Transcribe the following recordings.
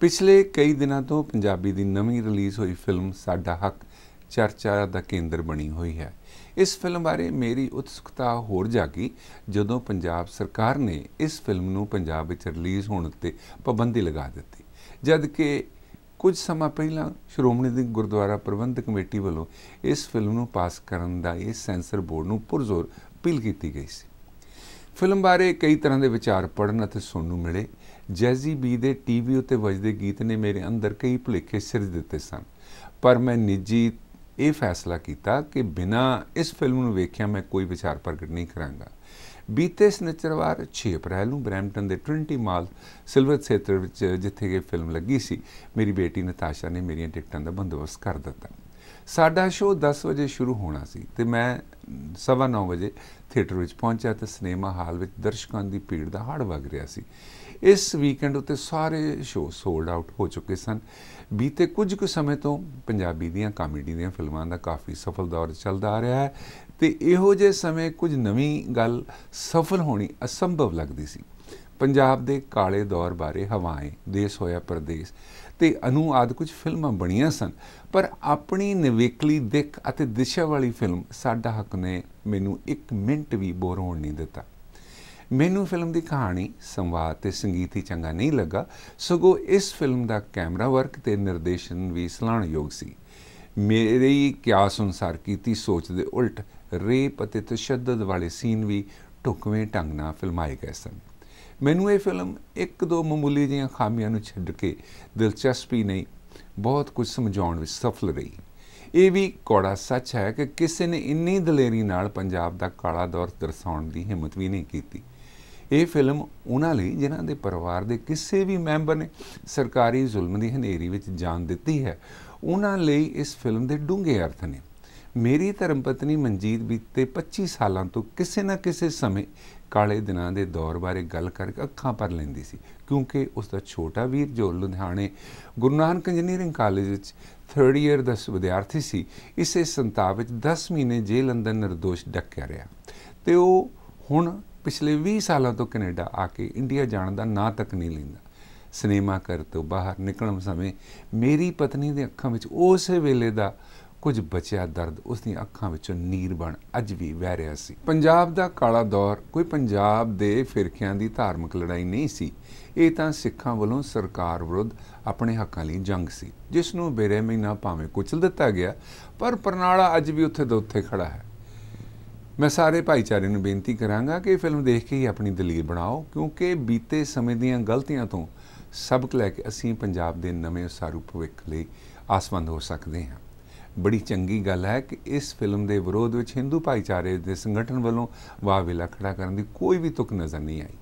ਪਿਛਲੇ ਕਈ ਦਿਨਾਂ ਤੋਂ ਪੰਜਾਬੀ ਦੀ ਨਵੀਂ ਰਿਲੀਜ਼ ਹੋਈ ਫਿਲਮ ਸਾਡਾ ਹੱਕ ਚਰਚਾ ਦਾ ਕੇਂਦਰ ਬਣੀ ਹੋਈ ਹੈ ਇਸ ਫਿਲਮ ਬਾਰੇ ਮੇਰੀ ਉਤਸੁਕਤਾ ਹੋਰ ਜਾਗੀ ਜਦੋਂ ਪੰਜਾਬ ਸਰਕਾਰ ਨੇ ਇਸ ਫਿਲਮ ਨੂੰ ਪੰਜਾਬ ਵਿੱਚ ਰਿਲੀਜ਼ ਹੋਣ ਉੱਤੇ ਪਾਬੰਦੀ ਲਗਾ ਦਿੱਤੀ ਜਦ ਕਿ ਕੁਝ ਸਮਾਂ ਪਹਿਲਾਂ ਸ਼੍ਰੋਮਣੀ ਦੇ ਗੁਰਦੁਆਰਾ ਪ੍ਰਬੰਧਕ ਕਮੇਟੀ ਵੱਲੋਂ ਇਸ ਫਿਲਮ ਨੂੰ ਪਾਸ ਕਰਨ ਦਾ ਇਹ ਸੈਂਸਰ ਬੋਰਡ ਨੂੰ ਪੁਰਜ਼ੋਰ ਅਪੀਲ ਕੀਤੀ ਗਈ ਸੀ ਫਿਲਮ ਬਾਰੇ ਕਈ ਤਰ੍ਹਾਂ ਦੇ ਵਿਚਾਰ ਪੜਨ ਅਤੇ ਸੁਣਨ ਨੂੰ ਮਿਲੇ ਜੈਜ਼ੀ ਬੀ ਦੇ ਟੀਵੀ ਉਤੇ ਵੱਜਦੇ ਗੀਤ ਨੇ ਮੇਰੇ ਅੰਦਰ ਕਈ ਭੁਲੇਖੇ ਸਿਰਜ ਦਿੱਤੇ ਸਨ ਪਰ ਮੈਂ ਨਿੱਜੀ ਇਹ ਫੈਸਲਾ ਕੀਤਾ ਕਿ ਬਿਨਾ ਇਸ ਫਿਲਮ ਨੂੰ ਵੇਖਿਆ ਮੈਂ ਕੋਈ ਵਿਚਾਰ ਪ੍ਰਗਟ ਨਹੀਂ ਕਰਾਂਗਾ ਬੀਤੇ ਸਨਚਰਵਾਰ 6 ਅਪ੍ਰੈਲ ਨੂੰ ਬ੍ਰੈਂਟਨ ਦੇ 20 ਮਾਲ ਸਿਲਵਰ ਸੈਟਰ ਵਿੱਚ ਜਿੱਥੇ ਇਹ ਫਿਲਮ ਲੱਗੀ ਸੀ ਮੇਰੀ ਬੇਟੀ ਨਤਾਸ਼ਾ ਨੇ ਮੇਰੀਆਂ ਟਿਕਟਾਂ ਦਾ ਬੰਦੋਬਸਤ ਕਰ ਦਿੱਤਾ ਸਾਡਾ ਸ਼ੋਅ 10 ਵਜੇ ਸ਼ੁਰੂ ਹੋਣਾ ਸੀ ਤੇ ਮੈਂ 9:30 ਵਜੇ ਥੀਏਟਰ ਵਿੱਚ ਪਹੁੰਚਿਆ ਤੇ ਸਿਨੇਮਾ ਹਾਲ ਵਿੱਚ ਦਰਸ਼ਕਾਂ ਦੀ ਭੀੜ ਦਾ ਹੜ ਵਗ ਰਿਹਾ ਸੀ ਇਸ ਵੀਕਐਂਡ ਉੱਤੇ ਸਾਰੇ ਸ਼ੋਅ ਸੋਲਡ ਆਊਟ ਹੋ ਚੁੱਕੇ ਸਨ ਬੀਤੇ ਕੁਝ ਕੁ ਸਮੇਂ ਤੋਂ ਪੰਜਾਬੀ ਦੀਆਂ ਕਾਮੇਡੀ ਦੀਆਂ ਫਿਲਮਾਂ ਦਾ ਕਾਫੀ ਸਫਲ ਦੌਰ ਚੱਲਦਾ ਆ ਰਿਹਾ ਹੈ ਤੇ ਇਹੋ ਜੇ ਸਮੇਂ ਕੁਝ ਨਵੀਂ ਗੱਲ ਸਫਲ ਹੋਣੀ ਅਸੰਭਵ ਲੱਗਦੀ ਸੀ ਪੰਜਾਬ ਦੇ ਕਾਲੇ ਦੌਰ ਬਾਰੇ ਹਵਾਏ ਦੇਸ ਹੋਇਆ ਪਰਦੇਸ ਤੇ ਅਨੂ ਆਦ ਕੁਝ ਫਿਲਮਾਂ ਬਣੀਆਂ ਸਨ ਪਰ ਆਪਣੀ ਨਿਵੇਕਲੀ ਦਿੱਖ ਅਤੇ ਦਿਸ਼ਾ ਵਾਲੀ ਫਿਲਮ ਸਾਡਾ ਹੱਕ ਨੇ ਮੈਨੂੰ 1 ਮਿੰਟ ਵੀ ਬੋਰ ਹੋਣ ਨਹੀਂ ਦਿੱਤਾ ਮੈਨੂੰ ਫਿਲਮ ਦੀ ਕਹਾਣੀ ਸੰਵਾਦ ਤੇ ਸੰਗੀਤ ਹੀ ਚੰਗਾ ਨਹੀਂ ਲੱਗਾ ਸਗੋਂ ਇਸ ਫਿਲਮ ਦਾ ਕੈਮਰਾ ਵਰਕ ਤੇ ਨਿਰਦੇਸ਼ਨ ਵੀ ਸਲਾਹਣਯੋਗ ਸੀ ਮੇਰੀ ਕਿਆਸ ਅਨੁਸਾਰ ਕੀਤੀ ਸੋਚ ਦੇ ਉਲਟ ਰੇਪ ਅਤੇ ਤਸ਼ੱਦਦ ਵਾਲੇ ਸੀਨ ਵੀ ਢੁਕਵੇਂ ਢੰਗ ਨਾਲ ਫਿਲਮਾਏ ਗਏ ਸਨ ਮੈਨੂੰ ਇਹ ਫਿਲਮ ਇੱਕ ਦੋ ਮਾਮੂਲੀ ਜੀਆਂ ਖਾਮੀਆਂ ਨੂੰ ਛੱਡ ਕੇ ਦਿਲਚਸਪੀ ਨਹੀਂ ਬਹੁਤ ਕੁਝ ਸਮਝਾਉਣ ਵਿੱਚ ਸਫਲ ਰਹੀ ਇਹ ਵੀ ਕੋੜਾ ਸੱਚ ਹੈ ਕਿ ਕਿਸੇ ਨੇ ਇੰਨੀ ਦਲੇਰੀ ਨਾਲ ਪੰਜਾਬ ਦਾ ਕਾਲਾ ਦੌਰ ਦਰਸਾਉਣ ਦੀ ਹਿੰਮਤ ਵੀ ਨਹੀਂ ਕੀਤੀ ਇਹ ਫਿਲਮ ਉਹਨਾਂ ਲਈ ਜਿਨ੍ਹਾਂ ਦੇ ਪਰਿਵਾਰ ਦੇ ਕਿਸੇ ਵੀ ਮੈਂਬਰ ਨੇ ਸਰਕਾਰੀ ਜ਼ੁਲਮ ਦੀ ਹਨੇਰੀ ਵਿੱਚ ਜਾਨ ਦਿੱਤੀ ਹੈ ਉਹਨਾਂ ਲਈ ਇਸ ਫਿਲਮ ਦੇ ਡੂੰਘੇ ਅਰਥ ਨੇ ਮੇਰੀ ਧਰਮ ਪਤਨੀ ਮਨਜੀਤ ਬੀਤੇ 25 ਸਾਲਾਂ ਤੋਂ ਕਿਸੇ ਨਾ ਕਿਸੇ ਸਮੇਂ ਕਾਲੇ ਦਿਨਾਂ ਦੇ ਦੌਰ ਬਾਰੇ ਗੱਲ ਕਰਕੇ ਅੱਖਾਂ ਪਰ ਲੈਂਦੀ ਸੀ ਕਿਉਂਕਿ ਉਸ ਦਾ ਛੋਟਾ ਵੀਰ ਜੋ ਲੁਧਿਆਣੇ ਗੁਰੂ ਨਾਨਕ ਇੰਜੀਨੀਅਰਿੰਗ ਕਾਲਜ ਵਿੱਚ 3rd ਇਅਰ ਦਾ ਵਿਦਿਆਰਥੀ ਸੀ ਇਸੇ ਸੰਤਾਪ ਵਿੱਚ 10 ਮਹੀਨੇ ਜੇਲ੍ਹ ਅੰਦਰ ਨਿਰਦੋਸ਼ ਡੱਕਿਆ ਰਿਹਾ ਤੇ ਉਹ ਹੁਣ ਪਿਛਲੇ 20 ਸਾਲਾਂ ਤੋਂ ਕੈਨੇਡਾ ਆ ਕੇ ਇੰਡੀਆ ਜਾਣ ਦਾ ਨਾਂ ਤੱਕ ਨਹੀਂ ਲੈਂਦਾ ਸਿਨੇਮਾ ਘਰ ਤੋਂ ਬਾਹਰ ਨਿਕਲਣ ਸਮੇਂ ਮੇਰੀ ਪਤਨੀ ਦੇ ਅੱਖਾਂ ਵਿੱਚ ਉਸ ਵੇਲੇ ਦਾ ਕੁਝ ਬਚਿਆ ਦਰਦ ਉਸ ਦੀਆਂ ਅੱਖਾਂ ਵਿੱਚੋਂ ਨੀਰ ਬਣ ਅੱਜ ਵੀ ਵਹਿ ਰਿਹਾ ਸੀ ਪੰਜਾਬ ਦਾ ਕਾਲਾ ਦੌਰ ਕੋਈ ਪੰਜਾਬ ਦੇ ਫਿਰਕਿਆਂ ਦੀ ਧਾਰਮਿਕ ਲੜਾਈ ਨਹੀਂ ਸੀ ਇਹ ਤਾਂ ਸਿੱਖਾਂ ਵੱਲੋਂ ਸਰਕਾਰ ਵਿਰੁੱਧ ਆਪਣੇ ਹੱਕਾਂ ਲਈ ਜੰਗ ਸੀ ਜਿਸ ਨੂੰ ਬੇਰਹਿਮੀ ਨਾਲ ਭਾਵੇਂ ਕੁਚਲ ਦਿੱਤਾ ਗਿਆ ਪਰ ਪਰਨਾਲਾ ਅੱਜ ਵੀ ਉੱਥੇ ਦੇ ਉੱਥੇ ਖੜਾ ਹੈ ਮੈਂ ਸਾਰੇ ਭਾਈਚਾਰੇ ਨੂੰ ਬੇਨਤੀ ਕਰਾਂਗਾ ਕਿ ਇਹ ਫਿਲਮ ਦੇਖ ਕੇ ਹੀ ਆਪਣੀ ਦਲੀਲ ਬਣਾਓ ਕਿਉਂਕਿ ਬੀਤੇ ਸਮੇਂ ਦੀਆਂ ਗਲਤੀਆਂ ਤੋਂ ਸਬਕ ਲੈ ਕੇ ਅਸੀਂ ਪੰਜਾਬ ਦੇ ਨਵੇਂ ਉਸਾਰੂ ਭਵਿੱਖ ਲਈ ਆਸਵੰਦ ਹੋ ਸਕਦੇ ਹਾਂ ਬੜੀ ਚੰਗੀ ਗੱਲ ਹੈ ਕਿ ਇਸ ਫਿਲਮ ਦੇ ਵਿਰੋਧ ਵਿੱਚ ਹਿੰਦੂ ਭਾਈਚਾਰੇ ਦੇ ਸੰਗਠਨ ਵੱਲੋਂ ਵਾਵੇਲਾ ਖੜਾ ਕਰਨ ਦੀ ਕੋਈ ਵੀ ਤੁਕ ਨਜ਼ਰ ਨਹੀਂ ਆਈ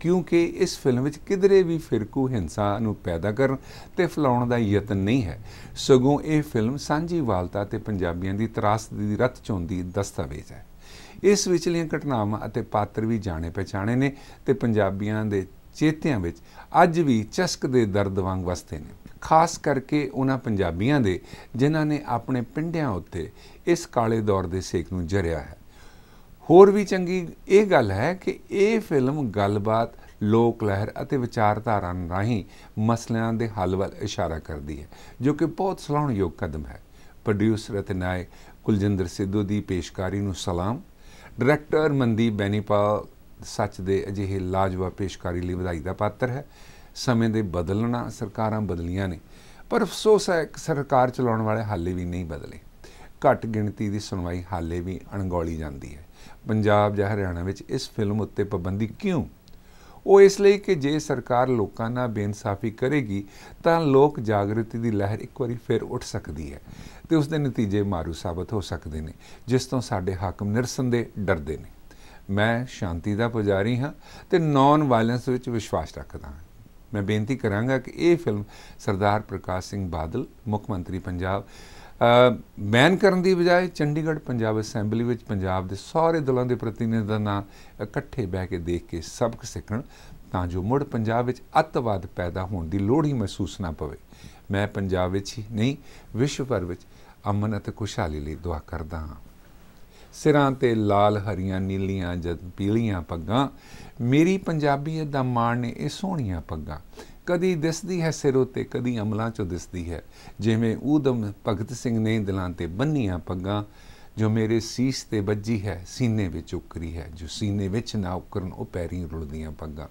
ਕਿਉਂਕਿ ਇਸ ਫਿਲਮ ਵਿੱਚ ਕਿਧਰੇ ਵੀ ਫਿਰਕੂ ਹਿੰਸਾ ਨੂੰ ਪੈਦਾ ਕਰਨ ਤੇ ਫਲਾਉਣ ਦਾ ਯਤਨ ਨਹੀਂ ਹੈ ਸਗੋਂ ਇਹ ਫਿਲਮ ਸਾਂਝੀਵਾਲਤਾ ਤੇ ਪੰਜਾਬੀਆਂ ਦੀ ਤਰਾਸਦੀ ਦੀ ਰੱਤ ਚੋਂਦੀ ਦਸਤਾਵੇਜ਼ ਹੈ ਇਸ ਵਿਚਲੀਆਂ ਘਟਨਾਵਾਂ ਅਤੇ ਪਾਤਰ ਵੀ ਜਾਣੇ ਪਛਾਣੇ ਨੇ ਤੇ ਪੰਜਾਬੀਆਂ ਦੇ ਚੇਤਿਆਂ ਵਿੱਚ ਅੱਜ ਵੀ ਚਸਕ ਦੇ ਦਰਦ ਵਾਂਗ ਵਸਦੇ ਨੇ ਖਾਸ ਕਰਕੇ ਉਹਨਾਂ ਪੰਜਾਬੀਆਂ ਦੇ ਜਿਨ੍ਹਾਂ ਨੇ ਆਪਣੇ ਪਿੰਡਿਆਂ ਉੱਤੇ ਇਸ ਕਾਲੇ ਦੌਰ ਦੇ ਸੇਕ ਨੂੰ ਜਰਿਆ ਹੈ ਹੋਰ ਵੀ ਚੰਗੀ ਇਹ ਗੱਲ ਹੈ ਕਿ ਇਹ ਫਿਲਮ ਗੱਲਬਾਤ ਲੋਕ ਲਹਿਰ ਅਤੇ ਵਿਚਾਰਧਾਰਾ ਰਾਹੀਂ ਮਸਲਿਆਂ ਦੇ ਹੱਲ ਵੱਲ ਇਸ਼ਾਰਾ ਕਰਦੀ ਹੈ ਜੋ ਕਿ ਬਹੁਤ ਸਲਾਹਣਯੋਗ ਕਦਮ ਹੈ ਪ੍ਰੋਡਿਊਸਰ ਅਤੇ ਨਾਇਕ ਕੁਲਜਿੰਦਰ ਸਿੱਧੂ ਦੀ ਪੇਸ਼ਕਾਰੀ ਨੂੰ ਸਲਾਮ ਡਾਇਰੈਕਟਰ ਮਨਦੀਪ ਬੈਨੀਪਾਲ ਸੱਚ ਦੇ ਅਜਿਹੇ ਲਾਜਵਾਬ ਪੇਸ਼ਕਾਰੀ ਲਈ ਵਧਾਈ ਦਾ ਪਾਤਰ ਹੈ ਸਮੇਂ ਦੇ ਬਦਲਣਾ ਸਰਕਾਰਾਂ ਬਦਲੀਆਂ ਨੇ ਪਰ ਅਫਸੋਸ ਹੈ ਕਿ ਸਰਕਾਰ ਚਲਾਉਣ ਵਾਲੇ ਹਾਲੇ ਵੀ ਨਹੀਂ ਬਦਲੇ ਘੱਟ ਗਿਣਤੀ ਦੀ ਸੁਣਵਾਈ ਹਾਲੇ ਵੀ ਅਣਗੌਲੀ ਜਾਂਦੀ ਹੈ ਪੰਜਾਬ ਜਾਂ ਹਰਿਆਣਾ ਵਿੱਚ ਇਸ ਫਿਲਮ ਉੱਤੇ ਪਾਬੰਦੀ ਕਿਉਂ ਉਹ ਇਸ ਲਈ ਕਿ ਜੇ ਸਰਕਾਰ ਲੋਕਾਂ ਨਾਲ ਬੇਇਨਸਾਫੀ ਕਰੇਗੀ ਤਾਂ ਲੋਕ ਜਾਗਰਤੀ ਦੀ ਲਹਿਰ ਇੱਕ ਵਾਰੀ ਫਿਰ ਉੱਠ ਸਕਦੀ ਹੈ ਤੇ ਉਸ ਦੇ ਨਤੀਜੇ ਮਾਰੂ ਸਾਬਤ ਹੋ ਸਕਦੇ ਨੇ ਜਿਸ ਤੋਂ ਸਾਡੇ ਹਾਕਮ ਨਿਰਸੰਦੇ ਡਰਦੇ ਨੇ ਮੈਂ ਸ਼ਾਂਤੀ ਦਾ ਪੁਜਾਰੀ ਹਾਂ ਤੇ ਨਾਨ ਵਾਇਲੈਂਸ ਵਿੱਚ ਵਿਸ਼ਵਾਸ ਰੱਖਦਾ ਹਾਂ ਮੈਂ ਬੇਨਤੀ ਕਰਾਂਗਾ ਕਿ ਇਹ ਫਿਲਮ ਸਰਦਾਰ ਪ੍ਰਕਾਸ਼ ਸਿੰਘ ਬਾਦਲ ਮੁੱਖ ਮੰਤਰੀ ਪੰਜਾਬ ਬੈਨ ਕਰਨ ਦੀ ਬਜਾਏ ਚੰਡੀਗੜ੍ਹ ਪੰਜਾਬ ਅਸੈਂਬਲੀ ਵਿੱਚ ਪੰਜਾਬ ਦੇ ਸਾਰੇ ਦਲਾਂ ਦੇ ਪ੍ਰਤੀਨਿਧਾਂ ਨਾਲ ਇਕੱਠੇ ਬਹਿ ਕੇ ਦੇਖ ਕੇ ਸਬਕ ਸਿੱਖਣ ਤਾਂ ਜੋ ਮੁੜ ਪੰਜਾਬ ਵਿੱਚ ਅੱਤਵਾਦ ਪੈਦਾ ਹੋਣ ਦੀ ਲੋੜ ਹੀ ਮਹਿਸੂਸ ਨਾ ਪਵੇ ਮੈਂ ਪੰਜਾਬ ਵਿੱਚ ਹੀ ਨਹੀਂ ਵਿਸ਼ਵ ਭਰ ਵਿੱਚ ਅਮਨ ਅਤੇ ਖੁਸ਼ਹਾਲੀ ਲਈ ਦੁਆ ਕਰਦਾ ਹਾਂ ਸਿਰਾਂ ਤੇ ਲਾਲ ਹਰੀਆਂ ਨੀਲੀਆਂ ਜਦ ਪੀਲੀਆਂ ਪੱਗਾਂ ਮੇਰੀ ਪੰਜਾਬੀਅਤ ਦਾ ਮਾਣ ਨੇ ਇਹ ਸੋਹਣੀਆਂ ਪੱਗਾਂ ਕਦੀ ਦਿਸਦੀ ਹੈ ਸਿਰ ਉਤੇ ਕਦੀ ਅਮਲਾਂ ਚੋਂ ਦਿਸਦੀ ਹੈ ਜਿਵੇਂ ਊਦਮ ਭਗਤ ਸਿੰਘ ਨੇ ਦਿਲਾਂ ਤੇ ਬੰਨੀਆਂ ਪੱਗਾਂ ਜੋ ਮੇਰੇ ਸੀਸ ਤੇ ਵੱਜੀ ਹੈ ਸੀਨੇ ਵਿੱਚ ਉਕਰੀ ਹੈ ਜੋ ਸੀਨੇ ਵਿੱਚ ਨਾ ਉਕਰਨ ਉਹ ਪੈਰੀਂ ਰੁਲਦੀਆਂ ਪੱਗਾਂ